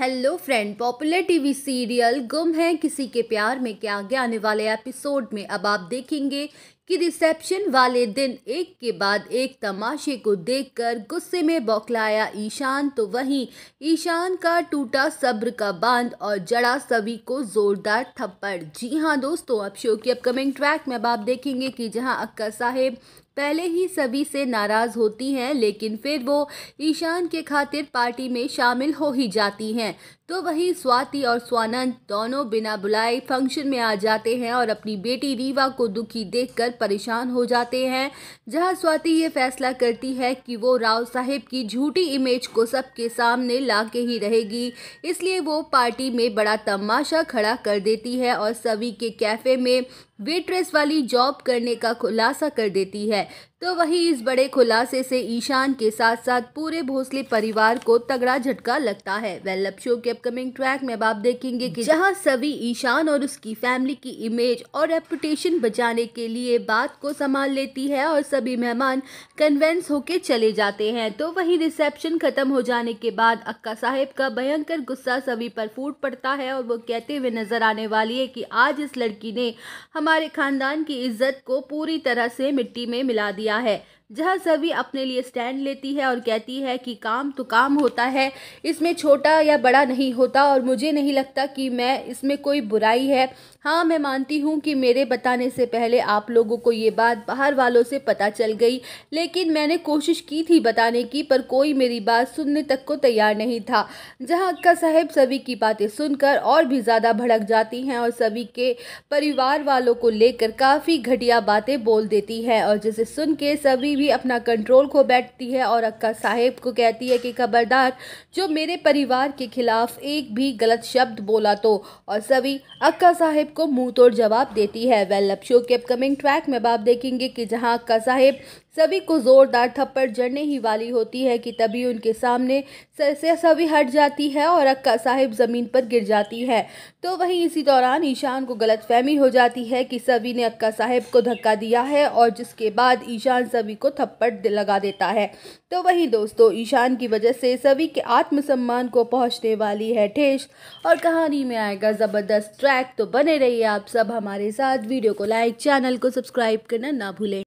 hello friend popular TV serial गुम है किसी के प्यार में क्या आगे आने वाले एपिसोड में अब आप देखेंगे कि रिसेप्शन वाले दिन एक के बाद एक तमाशे को देखकर गुस्से में बौखलाया ईशान तो वहीं ईशान का टूटा सब्र का बांध और जड़ा सभी को ज़ोरदार थप्पड़ जी हाँ दोस्तों अब शो की अपकमिंग ट्रैक में अब आप देखेंगे कि जहां अक्का साहेब पहले ही सभी से नाराज़ होती हैं लेकिन फिर वो ईशान के खातिर पार्टी में शामिल हो ही जाती हैं तो वहीं स्वाति और स्वानंद दोनों बिना बुलाए फंक्शन में आ जाते हैं और अपनी बेटी रीवा को दुखी देखकर परेशान हो जाते हैं जहां स्वाति ये फैसला करती है कि वो राव साहेब की झूठी इमेज को सबके सामने ला के ही रहेगी इसलिए वो पार्टी में बड़ा तमाशा खड़ा कर देती है और सभी के कैफ़े में वेट्रेस वाली जॉब करने का खुलासा कर देती है तो वहीं इस बड़े खुलासे से ईशान के साथ साथ पूरे भोसले परिवार को तगड़ा झटका लगता है वेल लव शो के अपकमिंग ट्रैक में अब आप देखेंगे कि जहां सभी ईशान और उसकी फैमिली की इमेज और रेपुटेशन बचाने के लिए बात को संभाल लेती है और सभी मेहमान कन्वेंस होकर चले जाते हैं तो वहीं रिसेप्शन खत्म हो जाने के बाद अक्का साहेब का भयंकर गुस्सा सभी पर फूट पड़ता है और वो कहते हुए नजर आने वाली है कि आज इस लड़की ने हमारे खानदान की इज्जत को पूरी तरह से मिट्टी में मिला दिया किया है जहाँ सभी अपने लिए स्टैंड लेती है और कहती है कि काम तो काम होता है इसमें छोटा या बड़ा नहीं होता और मुझे नहीं लगता कि मैं इसमें कोई बुराई है हाँ मैं मानती हूँ कि मेरे बताने से पहले आप लोगों को ये बात बाहर वालों से पता चल गई लेकिन मैंने कोशिश की थी बताने की पर कोई मेरी बात सुनने तक को तैयार नहीं था जहाँ अक्का साहेब सभी की बातें सुनकर और भी ज़्यादा भड़क जाती हैं और सभी के परिवार वालों को लेकर काफ़ी घटिया बातें बोल देती हैं और जिसे सुन के सभी भी अपना कंट्रोल खो बैठती है और अक्का साहेब को कहती है कि खबरदार जो मेरे परिवार के खिलाफ एक भी गलत शब्द बोला तो और सभी अक्का साहेब को मुंह तोड़ जवाब देती है वेल अब शो के अपकमिंग ट्रैक में आप देखेंगे कि जहां अक्का साहेब सभी को जोरदार थप्पड़ जड़ने ही वाली होती है कि तभी उनके सामने सरसे सभी हट जाती है और अक्का साहिब ज़मीन पर गिर जाती है तो वहीं इसी दौरान ईशान को गलत फहमी हो जाती है कि सभी ने अक्का साहिब को धक्का दिया है और जिसके बाद ईशान सभी को थप्पड़ लगा देता है तो वहीं दोस्तों ईशान की वजह से सभी के आत्मसम्मान को पहुँचने वाली है ठेस और कहानी में आएगा ज़बरदस्त ट्रैक तो बने रहिए आप सब हमारे साथ वीडियो को लाइक चैनल को सब्सक्राइब करना ना भूलें